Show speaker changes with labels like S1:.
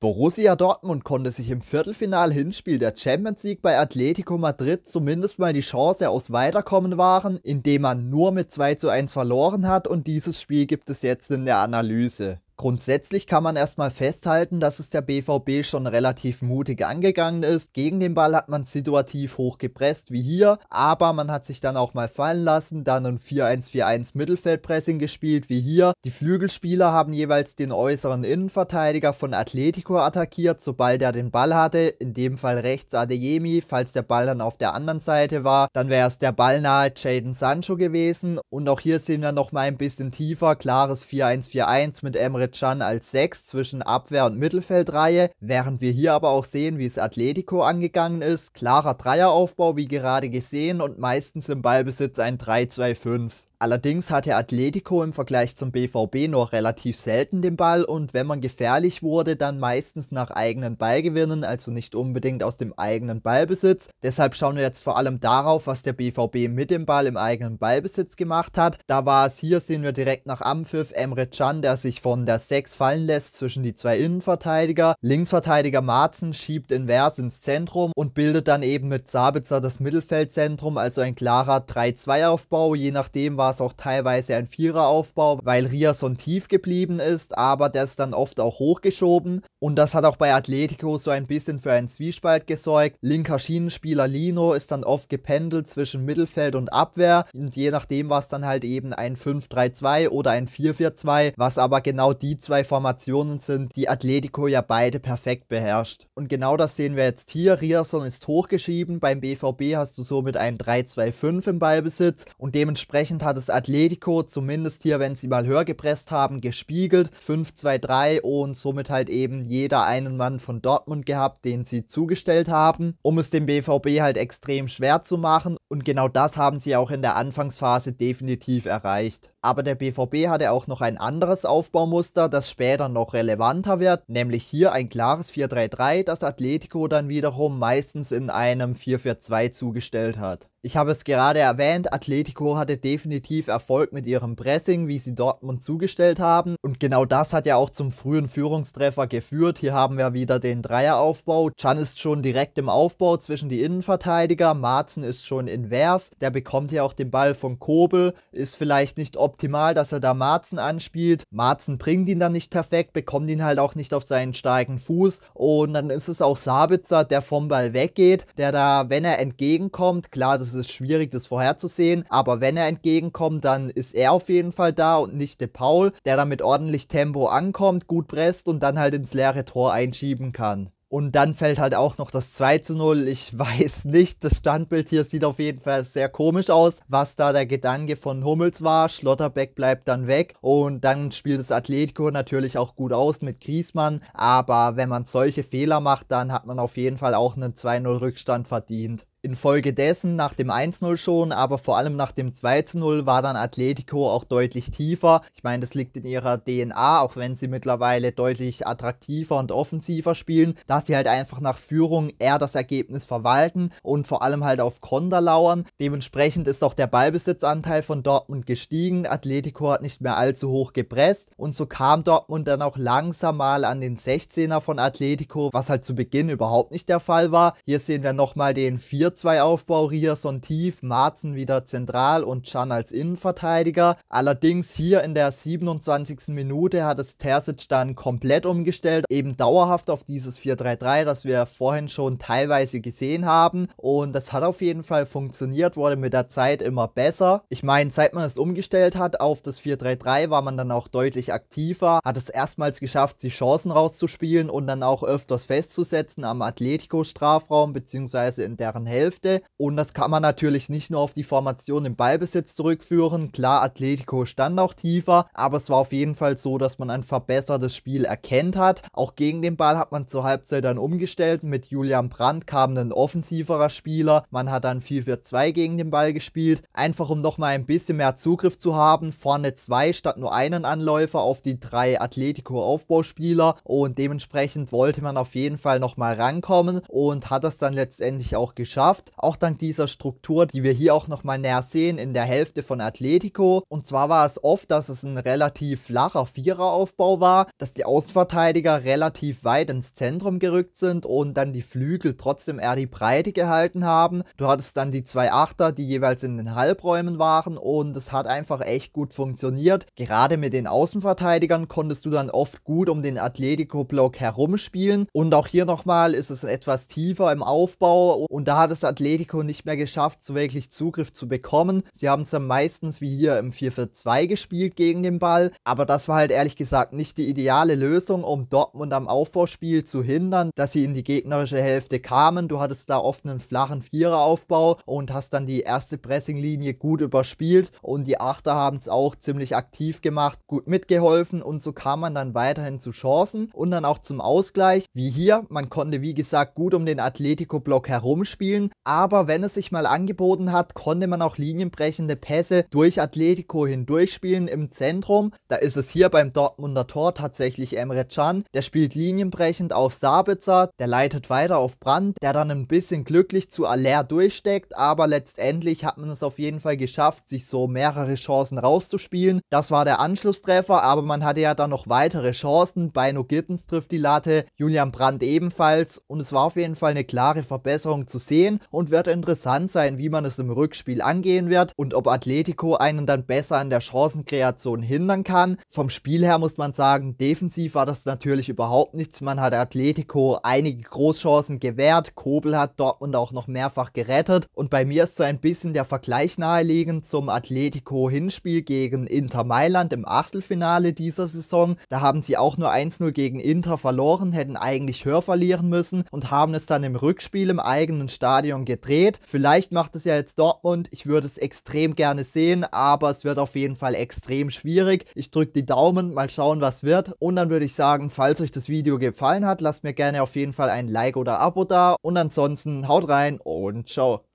S1: Borussia Dortmund konnte sich im Viertelfinal-Hinspiel der Champions League bei Atletico Madrid zumindest mal die Chance aus Weiterkommen wahren, indem man nur mit 2 zu 1 verloren hat und dieses Spiel gibt es jetzt in der Analyse. Grundsätzlich kann man erstmal festhalten, dass es der BVB schon relativ mutig angegangen ist. Gegen den Ball hat man situativ hoch gepresst, wie hier, aber man hat sich dann auch mal fallen lassen, dann ein 4-1-4-1 Mittelfeldpressing gespielt, wie hier. Die Flügelspieler haben jeweils den äußeren Innenverteidiger von Atletico attackiert, sobald er den Ball hatte, in dem Fall rechts Adeyemi, falls der Ball dann auf der anderen Seite war, dann wäre es der Ball nahe Jaden Sancho gewesen und auch hier sehen wir nochmal ein bisschen tiefer, klares 4-1-4-1 mit Emre Can als 6 zwischen Abwehr- und Mittelfeldreihe, während wir hier aber auch sehen, wie es Atletico angegangen ist. Klarer Dreieraufbau, wie gerade gesehen, und meistens im Ballbesitz ein 3-2-5. Allerdings hatte Atletico im Vergleich zum BVB noch relativ selten den Ball und wenn man gefährlich wurde, dann meistens nach eigenen Ballgewinnen, also nicht unbedingt aus dem eigenen Ballbesitz. Deshalb schauen wir jetzt vor allem darauf, was der BVB mit dem Ball im eigenen Ballbesitz gemacht hat. Da war es hier, sehen wir direkt nach Ampfiff, Emre Can, der sich von der 6 fallen lässt zwischen die zwei Innenverteidiger. Linksverteidiger Marzen schiebt invers ins Zentrum und bildet dann eben mit Sabitzer das Mittelfeldzentrum, also ein klarer 3-2-Aufbau, je nachdem was war es auch teilweise ein Viereraufbau, weil Riasson tief geblieben ist, aber der ist dann oft auch hochgeschoben. Und das hat auch bei Atletico so ein bisschen für einen Zwiespalt gesorgt. Linker Schienenspieler Lino ist dann oft gependelt zwischen Mittelfeld und Abwehr. Und je nachdem war es dann halt eben ein 5-3-2 oder ein 4-4-2, was aber genau die zwei Formationen sind, die Atletico ja beide perfekt beherrscht. Und genau das sehen wir jetzt hier. Riasson ist hochgeschieben. Beim BVB hast du somit ein 3-2-5 im Ballbesitz und dementsprechend hat das Atletico zumindest hier, wenn sie mal höher gepresst haben, gespiegelt. 5-2-3 und somit halt eben jeder einen Mann von Dortmund gehabt, den sie zugestellt haben, um es dem BVB halt extrem schwer zu machen. Und genau das haben sie auch in der Anfangsphase definitiv erreicht. Aber der BVB hatte auch noch ein anderes Aufbaumuster, das später noch relevanter wird, nämlich hier ein klares 4-3-3, das Atletico dann wiederum meistens in einem 4-4-2 zugestellt hat. Ich habe es gerade erwähnt, Atletico hatte definitiv Erfolg mit ihrem Pressing, wie sie Dortmund zugestellt haben. Und genau das hat ja auch zum frühen Führungstreffer geführt. Hier haben wir wieder den Dreieraufbau. Chan ist schon direkt im Aufbau zwischen die Innenverteidiger. Marzen ist schon invers. Der bekommt ja auch den Ball von Kobel. Ist vielleicht nicht optimal optimal, dass er da Marzen anspielt. Marzen bringt ihn dann nicht perfekt, bekommt ihn halt auch nicht auf seinen starken Fuß. Und dann ist es auch Sabitzer, der vom Ball weggeht, der da, wenn er entgegenkommt, klar, das ist schwierig, das vorherzusehen, aber wenn er entgegenkommt, dann ist er auf jeden Fall da und nicht De Paul, der da mit ordentlich Tempo ankommt, gut presst und dann halt ins leere Tor einschieben kann. Und dann fällt halt auch noch das 2 zu 0. Ich weiß nicht, das Standbild hier sieht auf jeden Fall sehr komisch aus, was da der Gedanke von Hummels war. Schlotterbeck bleibt dann weg und dann spielt das Atletico natürlich auch gut aus mit Griesmann. Aber wenn man solche Fehler macht, dann hat man auf jeden Fall auch einen 2-0 Rückstand verdient infolgedessen nach dem 1-0 schon, aber vor allem nach dem 2-0 war dann Atletico auch deutlich tiefer. Ich meine, das liegt in ihrer DNA, auch wenn sie mittlerweile deutlich attraktiver und offensiver spielen, dass sie halt einfach nach Führung eher das Ergebnis verwalten und vor allem halt auf Konter lauern. Dementsprechend ist auch der Ballbesitzanteil von Dortmund gestiegen. Atletico hat nicht mehr allzu hoch gepresst und so kam Dortmund dann auch langsam mal an den 16er von Atletico, was halt zu Beginn überhaupt nicht der Fall war. Hier sehen wir nochmal den 4 4-2-Aufbau, Rierson tief, Marzen wieder zentral und Can als Innenverteidiger. Allerdings hier in der 27. Minute hat es Terzic dann komplett umgestellt, eben dauerhaft auf dieses 4-3-3, das wir vorhin schon teilweise gesehen haben. Und das hat auf jeden Fall funktioniert, wurde mit der Zeit immer besser. Ich meine, seit man es umgestellt hat auf das 4-3-3, war man dann auch deutlich aktiver, hat es erstmals geschafft, die Chancen rauszuspielen und dann auch öfters festzusetzen am Atletico-Strafraum bzw. in deren Hälfte Hälfte. Und das kann man natürlich nicht nur auf die Formation im Ballbesitz zurückführen. Klar, Atletico stand auch tiefer, aber es war auf jeden Fall so, dass man ein verbessertes Spiel erkennt hat. Auch gegen den Ball hat man zur Halbzeit dann umgestellt. Mit Julian Brandt kam ein offensiverer Spieler. Man hat dann 4-4-2 gegen den Ball gespielt. Einfach um nochmal ein bisschen mehr Zugriff zu haben. Vorne zwei statt nur einen Anläufer auf die drei Atletico-Aufbauspieler. Und dementsprechend wollte man auf jeden Fall nochmal rankommen und hat das dann letztendlich auch geschafft geschafft, auch dank dieser Struktur, die wir hier auch nochmal näher sehen in der Hälfte von Atletico. Und zwar war es oft, dass es ein relativ flacher Viereraufbau war, dass die Außenverteidiger relativ weit ins Zentrum gerückt sind und dann die Flügel trotzdem eher die Breite gehalten haben. Du hattest dann die zwei Achter, die jeweils in den Halbräumen waren und es hat einfach echt gut funktioniert. Gerade mit den Außenverteidigern konntest du dann oft gut um den Atletico-Block herumspielen und auch hier nochmal ist es etwas tiefer im Aufbau und da hattest es Atletico nicht mehr geschafft, so wirklich Zugriff zu bekommen. Sie haben es dann meistens wie hier im 4-4-2 gespielt gegen den Ball, aber das war halt ehrlich gesagt nicht die ideale Lösung, um Dortmund am Aufbauspiel zu hindern, dass sie in die gegnerische Hälfte kamen. Du hattest da oft einen flachen Viereraufbau und hast dann die erste Pressinglinie gut überspielt und die Achter haben es auch ziemlich aktiv gemacht, gut mitgeholfen und so kam man dann weiterhin zu Chancen und dann auch zum Ausgleich. Wie hier, man konnte wie gesagt gut um den Atletico-Block herumspielen, aber wenn es sich mal angeboten hat, konnte man auch linienbrechende Pässe durch Atletico hindurchspielen im Zentrum. Da ist es hier beim Dortmunder Tor tatsächlich Emre Can, der spielt linienbrechend auf Sabitzer, der leitet weiter auf Brand, der dann ein bisschen glücklich zu Aller durchsteckt, aber letztendlich hat man es auf jeden Fall geschafft, sich so mehrere Chancen rauszuspielen. Das war der Anschlusstreffer, aber man hatte ja dann noch weitere Chancen. Beino Gittens trifft die Latte, Julian Brandt ebenfalls und es war auf jeden Fall eine klare Verbesserung zu sehen und wird interessant sein, wie man es im Rückspiel angehen wird und ob Atletico einen dann besser an der Chancenkreation hindern kann. Vom Spiel her muss man sagen, defensiv war das natürlich überhaupt nichts. Man hat Atletico einige Großchancen gewährt. Kobel hat Dortmund auch noch mehrfach gerettet. Und bei mir ist so ein bisschen der Vergleich naheliegend zum Atletico-Hinspiel gegen Inter Mailand im Achtelfinale dieser Saison. Da haben sie auch nur 1-0 gegen Inter verloren, hätten eigentlich höher verlieren müssen und haben es dann im Rückspiel im eigenen Stadion Stadion gedreht. Vielleicht macht es ja jetzt Dortmund. Ich würde es extrem gerne sehen, aber es wird auf jeden Fall extrem schwierig. Ich drücke die Daumen, mal schauen, was wird. Und dann würde ich sagen, falls euch das Video gefallen hat, lasst mir gerne auf jeden Fall ein Like oder Abo da. Und ansonsten haut rein und ciao.